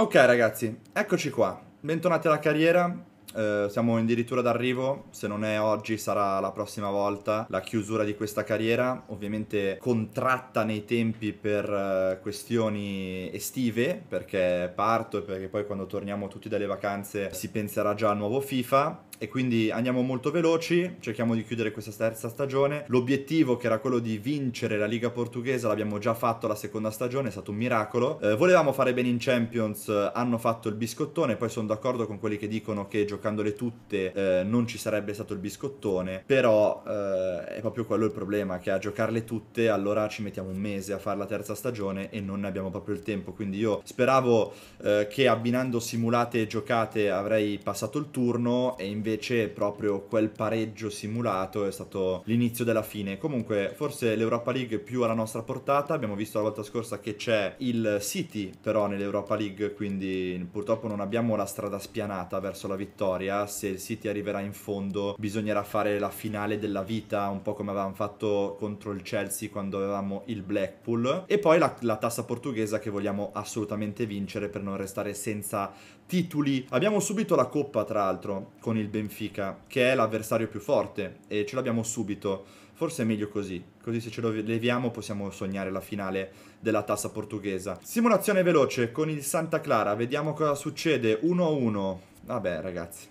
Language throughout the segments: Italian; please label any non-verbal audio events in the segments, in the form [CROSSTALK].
Ok ragazzi, eccoci qua. Bentornati alla carriera. Eh, siamo addirittura d'arrivo, se non è oggi sarà la prossima volta la chiusura di questa carriera, ovviamente contratta nei tempi per eh, questioni estive, perché parto e perché poi quando torniamo tutti dalle vacanze si penserà già al nuovo FIFA, e quindi andiamo molto veloci, cerchiamo di chiudere questa terza stagione. L'obiettivo che era quello di vincere la Liga Portuguesa l'abbiamo già fatto la seconda stagione, è stato un miracolo. Eh, volevamo fare bene in Champions, hanno fatto il biscottone, poi sono d'accordo con quelli che dicono che giocandole tutte eh, non ci sarebbe stato il biscottone, però eh, è proprio quello il problema, che a giocarle tutte allora ci mettiamo un mese a fare la terza stagione e non ne abbiamo proprio il tempo, quindi io speravo eh, che abbinando simulate e giocate avrei passato il turno e invece invece proprio quel pareggio simulato è stato l'inizio della fine. Comunque, forse l'Europa League più alla nostra portata. Abbiamo visto la volta scorsa che c'è il City, però, nell'Europa League, quindi purtroppo non abbiamo la strada spianata verso la vittoria. Se il City arriverà in fondo, bisognerà fare la finale della vita, un po' come avevamo fatto contro il Chelsea quando avevamo il Blackpool. E poi la, la tassa portoghese che vogliamo assolutamente vincere per non restare senza titoli. Abbiamo subito la coppa, tra l'altro, con il Benfica, che è l'avversario più forte, e ce l'abbiamo subito. Forse è meglio così, così se ce lo leviamo possiamo sognare la finale della tassa portoghese. Simulazione veloce con il Santa Clara, vediamo cosa succede. 1-1. Vabbè, ragazzi,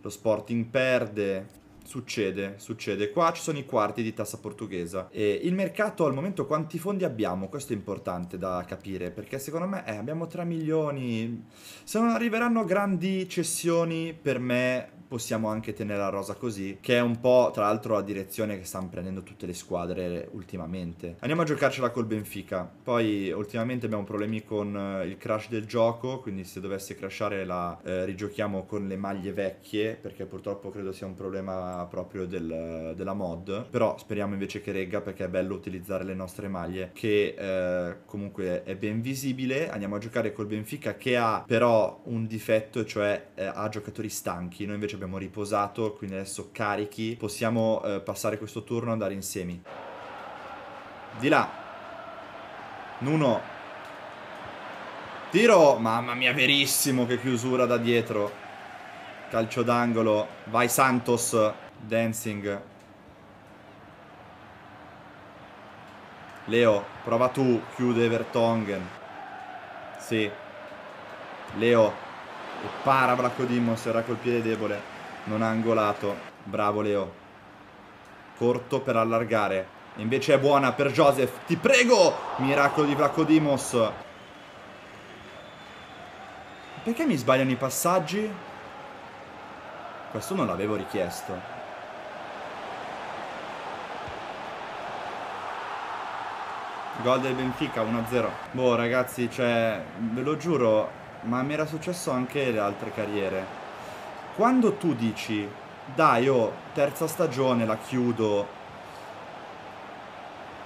lo Sporting perde. Succede, succede. Qua ci sono i quarti di tassa portoghese. E il mercato al momento quanti fondi abbiamo? Questo è importante da capire perché secondo me eh, abbiamo 3 milioni. Se non arriveranno grandi cessioni per me possiamo anche tenere la rosa così, che è un po' tra l'altro la direzione che stanno prendendo tutte le squadre ultimamente. Andiamo a giocarcela col Benfica, poi ultimamente abbiamo problemi con eh, il crash del gioco, quindi se dovesse crashare la eh, rigiochiamo con le maglie vecchie, perché purtroppo credo sia un problema proprio del, della mod, però speriamo invece che regga perché è bello utilizzare le nostre maglie, che eh, comunque è ben visibile. Andiamo a giocare col Benfica che ha però un difetto, cioè eh, ha giocatori stanchi, noi invece abbiamo riposato, quindi adesso carichi. Possiamo eh, passare questo turno e andare insieme. Di là. Nuno. Tiro. Mamma mia, verissimo che chiusura da dietro. Calcio d'angolo. Vai Santos. Dancing. Leo, prova tu, chiude Vertongen. Sì. Leo, e para Dimos, era col piede debole non ha angolato bravo Leo corto per allargare invece è buona per Joseph ti prego miracolo di Dimos, perché mi sbagliano i passaggi? questo non l'avevo richiesto Gol del Benfica 1-0. Boh ragazzi, cioè, ve lo giuro, ma mi era successo anche le altre carriere. Quando tu dici, dai, oh, terza stagione la chiudo,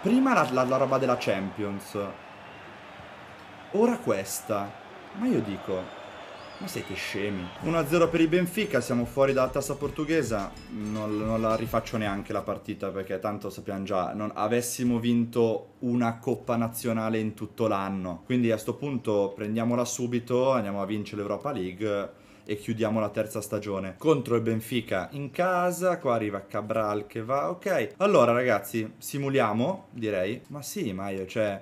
prima la, la, la roba della Champions, ora questa, ma io dico, ma siete scemi. 1-0 per il Benfica, siamo fuori dalla tassa portoghese. Non, non, la rifaccio neanche la partita perché tanto sappiamo già, non avessimo vinto una coppa nazionale in tutto l'anno. Quindi a questo punto prendiamola subito, andiamo a vincere l'Europa League e chiudiamo la terza stagione contro il Benfica in casa. Qua arriva Cabral che va. Ok, allora ragazzi, simuliamo, direi. Ma sì, ma io, cioè,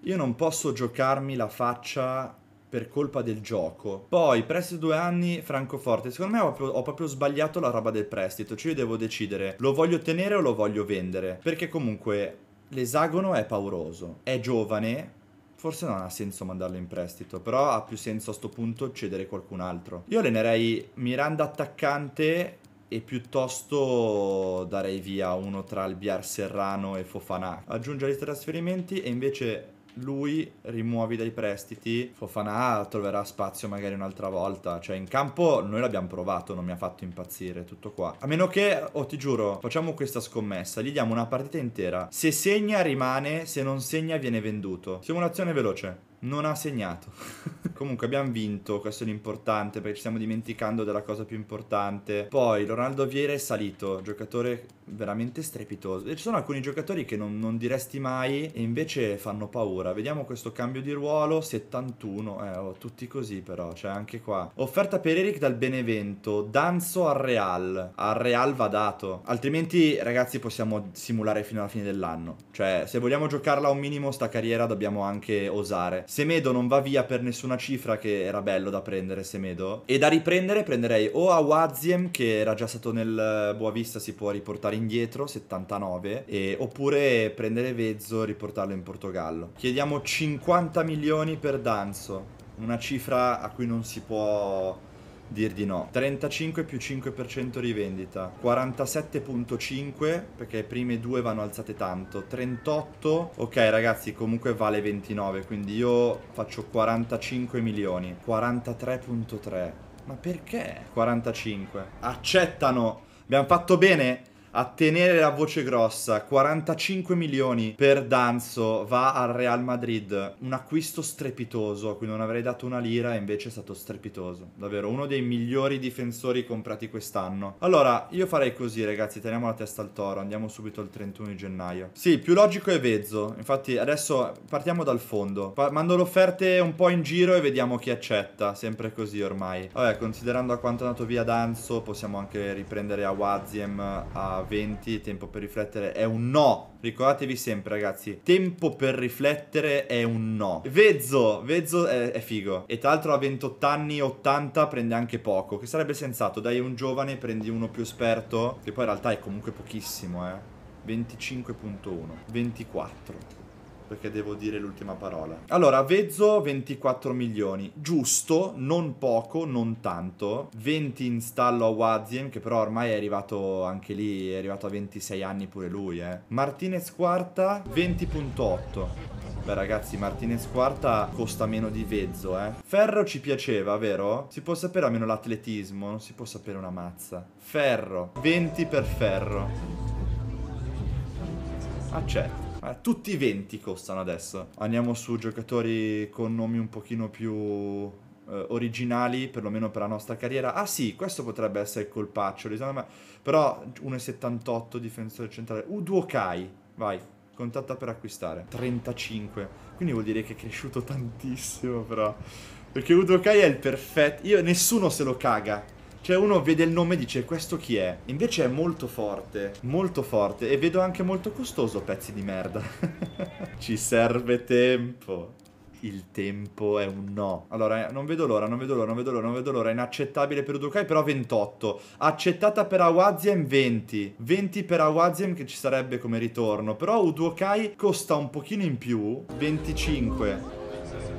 io non posso giocarmi la faccia per colpa del gioco. Poi, prestito due anni, Francoforte. Secondo me ho proprio, ho proprio, sbagliato la roba del prestito. Cioè, io devo decidere, lo voglio tenere o lo voglio vendere? Perché comunque l'esagono è pauroso. È giovane. Forse non ha senso mandarlo in prestito, però ha più senso a sto punto cedere qualcun altro. Io allenerei Miranda attaccante e piuttosto darei via uno tra Albiar Serrano e Fofanà. Aggiungere i trasferimenti e invece lui rimuovi dai prestiti, Fofana troverà spazio magari un'altra volta. Cioè, in campo noi l'abbiamo provato, non mi ha fatto impazzire, tutto qua. A meno che, oh, ti giuro, facciamo questa scommessa, gli diamo una partita intera. Se segna rimane, se non segna viene venduto. Simulazione veloce non ha segnato. [LAUGHS] Comunque abbiamo vinto, questo è l'importante perché ci stiamo dimenticando della cosa più importante. Poi Ronaldo Vieira è salito, giocatore veramente strepitoso. E ci sono alcuni giocatori che non, non, diresti mai e invece fanno paura. Vediamo questo cambio di ruolo, 71, eh, oh, tutti così però, cioè anche qua. Offerta per Eric dal Benevento, Danzo al Real, al Real va dato. Altrimenti ragazzi possiamo simulare fino alla fine dell'anno. Cioè se vogliamo giocarla un minimo sta carriera dobbiamo anche osare Semedo non va via per nessuna cifra che era bello da prendere Semedo e da riprendere prenderei o Awaziem che era già stato nel Boavista si può riportare indietro 79 e, oppure prendere Vezzo e riportarlo in Portogallo. Chiediamo 50 milioni per Danzo, una cifra a cui non si può dir di no. 35 più 5% rivendita, 47.5 perché le prime due vanno alzate tanto, 38, ok ragazzi comunque vale 29, quindi io faccio 45 milioni, 43.3, ma perché 45? Accettano, abbiamo fatto bene? a tenere la voce grossa, 45 milioni per Danzo, va al Real Madrid, un acquisto strepitoso, a cui non avrei dato una lira e invece è stato strepitoso, davvero uno dei migliori difensori comprati quest'anno. Allora, io farei così ragazzi, teniamo la testa al toro, andiamo subito al 31 gennaio. Sì, più logico è Vezzo, infatti adesso partiamo dal fondo, pa mando le offerte un po' in giro e vediamo chi accetta, sempre così ormai. Vabbè, considerando a quanto è andato via Danzo, possiamo anche riprendere a Waziem, a 20, tempo per riflettere è un no. Ricordatevi sempre ragazzi, tempo per riflettere è un no. Vezzo, Vezzo è, è figo. E tra l'altro a 28 anni, 80 prende anche poco, che sarebbe sensato. Dai un giovane, prendi uno più esperto, che poi in realtà è comunque pochissimo, eh. 25.1, 24 perché devo dire l'ultima parola. Allora, Vezzo 24 milioni, giusto, non poco, non tanto. 20 in stallo a Wazien, che però ormai è arrivato anche lì, è arrivato a 26 anni pure lui, eh. Martinez quarta, 20.8. Beh ragazzi, Martinez quarta costa meno di Vezzo, eh. Ferro ci piaceva, vero? Si può sapere almeno l'atletismo, non si può sapere una mazza. Ferro, 20 per ferro. Accetto. Eh, tutti i 20 costano adesso. Andiamo su giocatori con nomi un pochino più eh, originali, perlomeno per la nostra carriera. Ah sì, questo potrebbe essere il colpaccio, però 1,78 difensore centrale. Uduokai, vai, contatta per acquistare. 35, quindi vuol dire che è cresciuto tantissimo però. Perché Udokai è il perfetto. Io nessuno se lo caga. Cioè uno vede il nome e dice questo chi è? Invece è molto forte, molto forte e vedo anche molto costoso pezzi di merda. [LAUGHS] Ci serve tempo. Il tempo è un no. Allora, non vedo l'ora, non vedo l'ora, non vedo l'ora, non vedo l'ora. È inaccettabile per Udukai, però 28. Accettata per Awaziem 20. 20 per Awaziem che ci sarebbe come ritorno. Però Udukai costa un pochino in più. 25.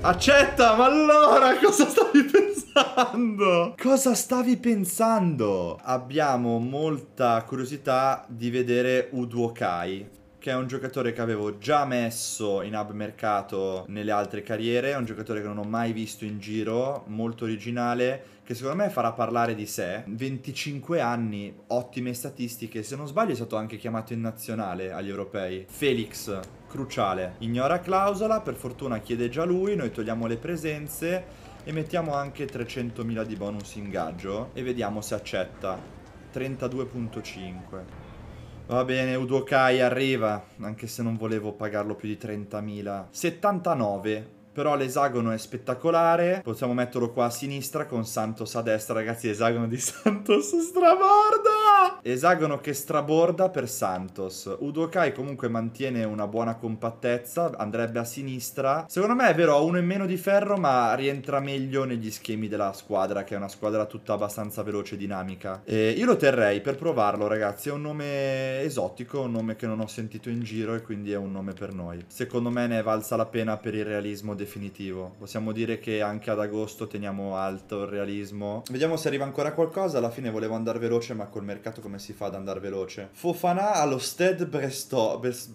Accetta, ma allora cosa stavi pensando? Cosa stavi pensando? Abbiamo molta curiosità di vedere Uduokai che è un giocatore che avevo già messo in hub mercato nelle altre carriere, è un giocatore che non ho mai visto in giro, molto originale, che secondo me farà parlare di sé. 25 anni, ottime statistiche, se non sbaglio è stato anche chiamato in nazionale agli europei. Felix, cruciale. Ignora clausola, per fortuna chiede già lui, noi togliamo le presenze e mettiamo anche 300.000 di bonus ingaggio e vediamo se accetta. 32.5. Va bene, Udokai arriva, anche se non volevo pagarlo più di 30.000. 79. Però l'esagono è spettacolare. Possiamo metterlo qua a sinistra con Santos a destra. Ragazzi, esagono di [LAUGHS] Santos straborda! Esagono che straborda per Santos. Udokai comunque mantiene una buona compattezza. Andrebbe a sinistra. Secondo me è vero, ha uno in meno di ferro, ma rientra meglio negli schemi della squadra, che è una squadra tutta abbastanza veloce e dinamica. E io lo terrei per provarlo, ragazzi. È un nome esotico, un nome che non ho sentito in giro e quindi è un nome per noi. Secondo me ne è valsa la pena per il realismo definitivo. Possiamo dire che anche ad agosto teniamo alto il realismo. Vediamo se arriva ancora qualcosa. Alla fine volevo andare veloce, ma col mercato come si fa ad andare veloce? Fofana allo Stead Brestois.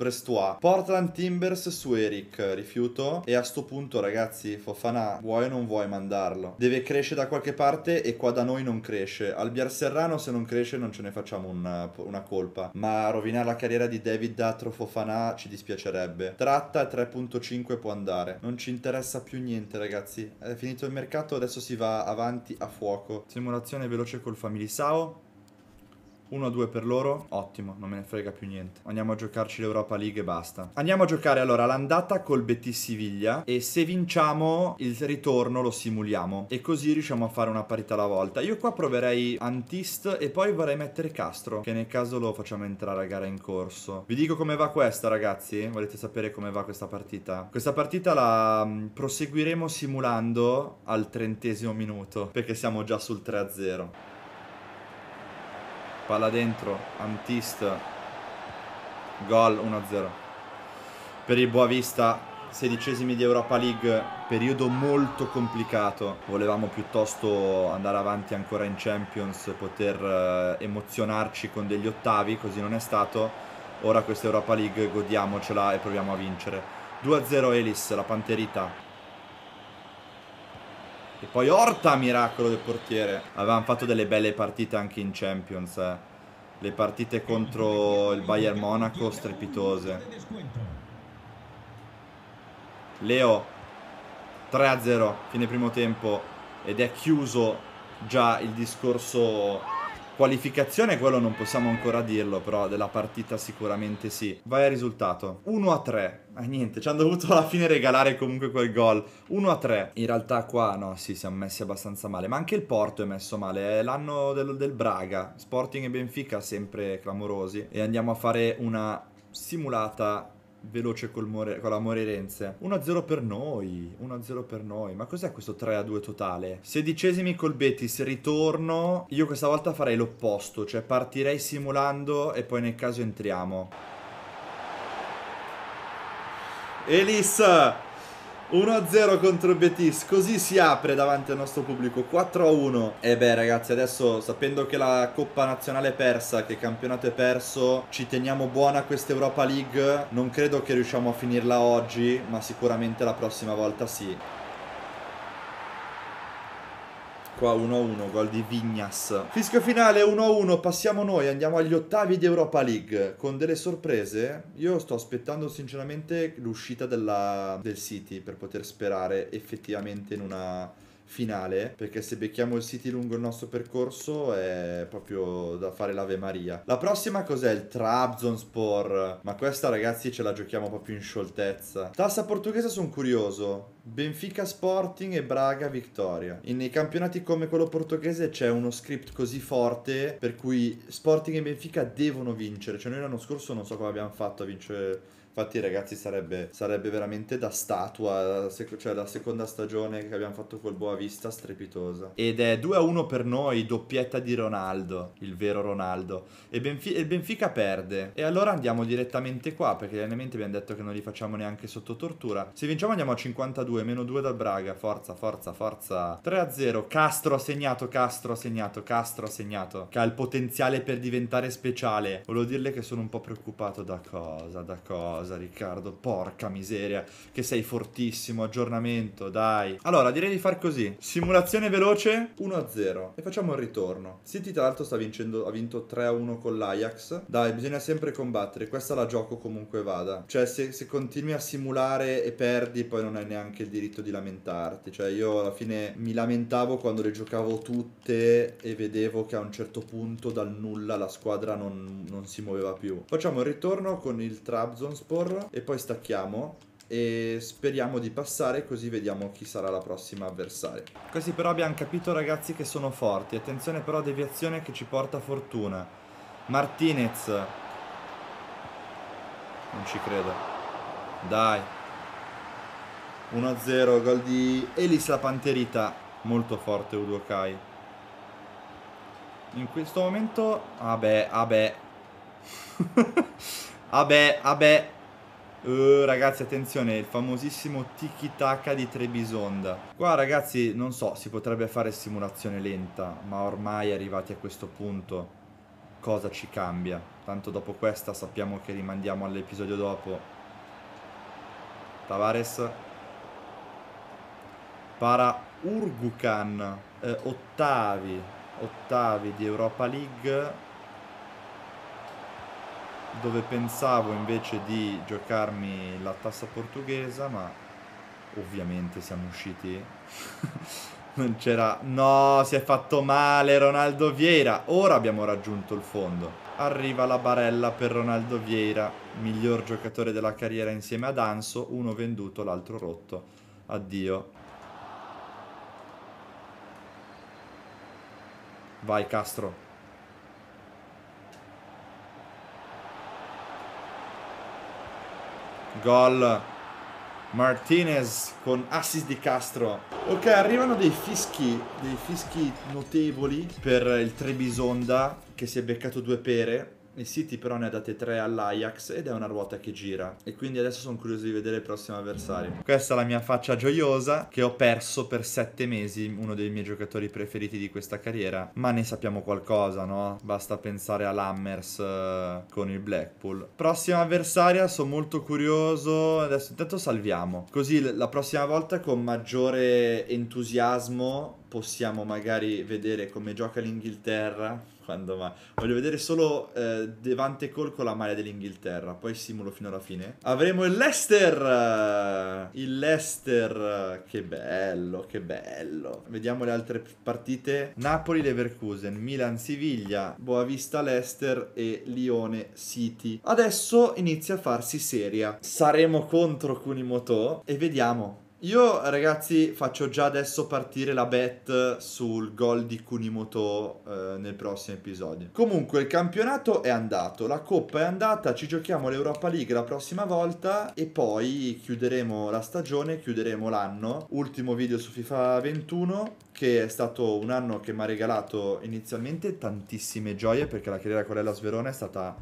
Portland Timbers su Eric. Rifiuto. E a sto punto, ragazzi, Fofana vuoi o non vuoi mandarlo? Deve crescere da qualche parte e qua da noi non cresce. Al Biarserrano se non cresce non ce ne facciamo una, una colpa. Ma rovinare la carriera di David Datro Fofana ci dispiacerebbe. Tratta 3.5 può andare. Non ci interessa più niente, ragazzi. È finito il mercato, adesso si va avanti a fuoco. Simulazione veloce col Family SAO. 1-2 per loro, ottimo, non me ne frega più niente. Andiamo a giocarci l'Europa League e basta. Andiamo a giocare allora l'andata col Betis Siviglia e se vinciamo il ritorno lo simuliamo e così riusciamo a fare una parità alla volta. Io qua proverei Antist e poi vorrei mettere Castro, che nel caso lo facciamo entrare a gara in corso. Vi dico come va questa ragazzi? Volete sapere come va questa partita? Questa partita la mm, proseguiremo simulando al trentesimo minuto perché siamo già sul 3-0 palla dentro, Antist, gol 1-0. Per il Boavista, sedicesimi di Europa League, periodo molto complicato. Volevamo piuttosto andare avanti ancora in Champions, poter eh, emozionarci con degli ottavi, così non è stato. Ora questa Europa League godiamocela e proviamo a vincere. 2-0 Elis, la panterita e poi Orta, miracolo del portiere. Avevamo fatto delle belle partite anche in Champions. Eh. Le partite contro il Bayern Monaco strepitose. Leo 3-0, fine primo tempo. Ed è chiuso già il discorso Qualificazione, quello non possiamo ancora dirlo, però della partita sicuramente sì. Vai al risultato. 1 a 3. Ah, niente, ci hanno dovuto alla fine regalare comunque quel gol. 1 a 3. In realtà qua, no, sì, siamo messi abbastanza male. Ma anche il Porto è messo male. È l'anno del, del Braga. Sporting e Benfica sempre clamorosi. E andiamo a fare una simulata veloce more, con la Moreirense. 1-0 per noi, 1-0 per noi. Ma cos'è questo 3-2 totale? Sedicesimi col Betis, ritorno. Io questa volta farei l'opposto, cioè partirei simulando e poi nel caso entriamo. Elis! 1-0 contro Betis, così si apre davanti al nostro pubblico, 4-1. E beh ragazzi, adesso sapendo che la Coppa Nazionale è persa, che il campionato è perso, ci teniamo buona questa Europa League. Non credo che riusciamo a finirla oggi, ma sicuramente la prossima volta sì qua 1-1, gol di Vignas. Fischio finale 1-1, passiamo noi, andiamo agli ottavi di Europa League con delle sorprese. Io sto aspettando sinceramente l'uscita della, del City per poter sperare effettivamente in una finale, perché se becchiamo il City lungo il nostro percorso è proprio da fare l'Ave Maria. La prossima cos'è? Il Trabzonspor. Ma questa ragazzi ce la giochiamo proprio in scioltezza. Tassa portoghese sono curioso. Benfica Sporting e Braga Vittoria. In, nei campionati come quello portoghese c'è uno script così forte per cui Sporting e Benfica devono vincere. Cioè noi l'anno scorso non so come abbiamo fatto a vincere Infatti, ragazzi, sarebbe, sarebbe veramente da statua, cioè la seconda stagione che abbiamo fatto col Boavista, strepitosa. Ed è 2-1 per noi, doppietta di Ronaldo, il vero Ronaldo. E, Benf- e Benfica perde. E allora andiamo direttamente qua, perché ovviamente abbiamo detto che non li facciamo neanche sotto tortura. Se vinciamo andiamo a 52, meno 2 dal Braga, forza, forza, forza. 3-0, Castro ha segnato, Castro ha segnato, Castro ha segnato, che ha il potenziale per diventare speciale. Volevo dirle che sono un po' preoccupato da cosa, da cosa cosa, Riccardo? Porca miseria, che sei fortissimo, aggiornamento, dai. Allora, direi di far così. Simulazione veloce, 1-0. E facciamo il ritorno. City, tra l'altro, sta vincendo, ha vinto 3-1 con l'Ajax. Dai, bisogna sempre combattere. Questa la gioco comunque vada. Cioè, se, se continui a simulare e perdi, poi non hai neanche il diritto di lamentarti. Cioè, io alla fine mi lamentavo quando le giocavo tutte e vedevo che a un certo punto dal nulla la squadra non, non si muoveva più. Facciamo il ritorno con il Trabzonspor parkour e poi stacchiamo e speriamo di passare così vediamo chi sarà la prossima avversaria. Così però abbiamo capito ragazzi che sono forti, attenzione però deviazione che ci porta fortuna. Martinez. Non ci credo. Dai. 1-0, gol di Elis la Panterita, molto forte Udokai. In questo momento... Vabbè, vabbè. vabbè, vabbè. Uh, ragazzi attenzione, il famosissimo tiki taka di Trebisonda. Qua ragazzi non so, si potrebbe fare simulazione lenta, ma ormai arrivati a questo punto cosa ci cambia? Tanto dopo questa sappiamo che rimandiamo all'episodio dopo. Tavares para Urgukan, eh, ottavi, ottavi di Europa League dove pensavo invece di giocarmi la tassa portoghese, ma ovviamente siamo usciti. [LAUGHS] non c'era... No, si è fatto male Ronaldo Vieira. Ora abbiamo raggiunto il fondo. Arriva la barella per Ronaldo Vieira, miglior giocatore della carriera insieme ad Anso, uno venduto, l'altro rotto. Addio. Vai Castro. gol Martinez con assist di Castro. Ok, arrivano dei fischi, dei fischi notevoli per il Trebisonda che si è beccato due pere il City però ne ha date 3 all'Ajax ed è una ruota che gira. E quindi adesso sono curioso di vedere il prossimo avversario. Questa è la mia faccia gioiosa che ho perso per 7 mesi uno dei miei giocatori preferiti di questa carriera. Ma ne sappiamo qualcosa, no? Basta pensare all'Hammers eh, con il Blackpool. Prossima avversaria, sono molto curioso. Adesso intanto salviamo. Così la prossima volta con maggiore entusiasmo possiamo magari vedere come gioca l'Inghilterra quando mai. Voglio vedere solo eh, Devante Col con la maglia dell'Inghilterra, poi simulo fino alla fine. Avremo il Leicester! Il Leicester, che bello, che bello. Vediamo le altre partite. Napoli-Leverkusen, Milan-Siviglia, Boavista-Leicester e Lione-City. Adesso inizia a farsi seria. Saremo contro Kunimoto e vediamo io ragazzi faccio già adesso partire la bet sul gol di Kunimoto eh, nel prossimo episodio. Comunque il campionato è andato, la coppa è andata, ci giochiamo l'Europa League la prossima volta e poi chiuderemo la stagione, chiuderemo l'anno. Ultimo video su FIFA 21 che è stato un anno che mi ha regalato inizialmente tantissime gioie perché la carriera con l'Ellas Verona è stata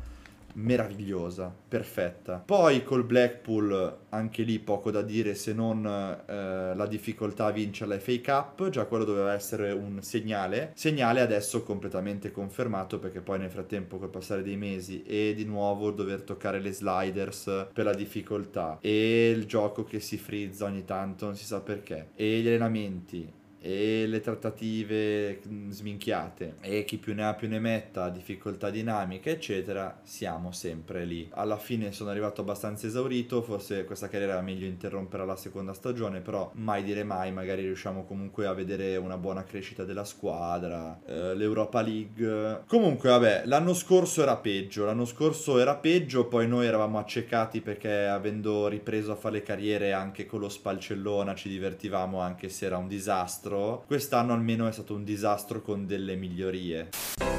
meravigliosa, perfetta. Poi col Blackpool, anche lì poco da dire se non eh, la difficoltà a vincere la FA Cup, già quello doveva essere un segnale, segnale adesso completamente confermato perché poi nel frattempo col passare dei mesi e di nuovo dover toccare le sliders per la difficoltà e il gioco che si frizza ogni tanto, non si sa perché, e gli allenamenti e le trattative mm, sminchiate e chi più ne ha più ne metta, difficoltà dinamiche eccetera, siamo sempre lì. Alla fine sono arrivato abbastanza esaurito, forse questa carriera è meglio interrompere la seconda stagione, però mai dire mai, magari riusciamo comunque a vedere una buona crescita della squadra, eh, l'Europa League. Comunque vabbè, l'anno scorso era peggio, l'anno scorso era peggio, poi noi eravamo accecati perché avendo ripreso a fare le carriere anche con lo Spalcellona ci divertivamo anche se era un disastro quest'anno almeno è stato un disastro con delle migliorie.